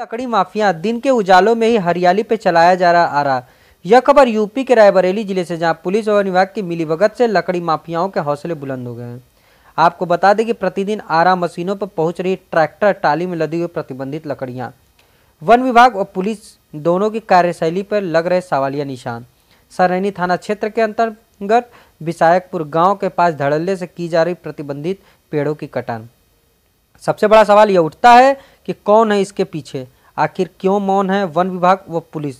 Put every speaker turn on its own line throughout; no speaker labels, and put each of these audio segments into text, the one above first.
लकड़ी माफिया दिन के उजालों में ही हरियाली पे चलाया जा रहा आ रहा यह खबर यूपी के रायबरेली जिले से जहां पुलिस और विभाग की मिलीभगत से लकड़ी माफियाओं के हौसले बुलंद हो गए हैं आपको बता दें कि प्रतिदिन आरा मशीनों पर पहुंच रही ट्रैक्टर टाली में लदी हुई प्रतिबंधित लकड़ियां वन विभाग और पुलिस दोनों की कार्यशैली पर लग रहे सवालिया निशान सरैनी थाना क्षेत्र के अंतर्गत विसायकपुर गाँव के पास धड़ल्ले से की जा रही प्रतिबंधित पेड़ों की कटान सबसे बड़ा सवाल यह उठता है कि कौन है इसके पीछे आखिर क्यों मौन है वन विभाग व पुलिस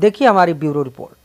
देखिए हमारी ब्यूरो रिपोर्ट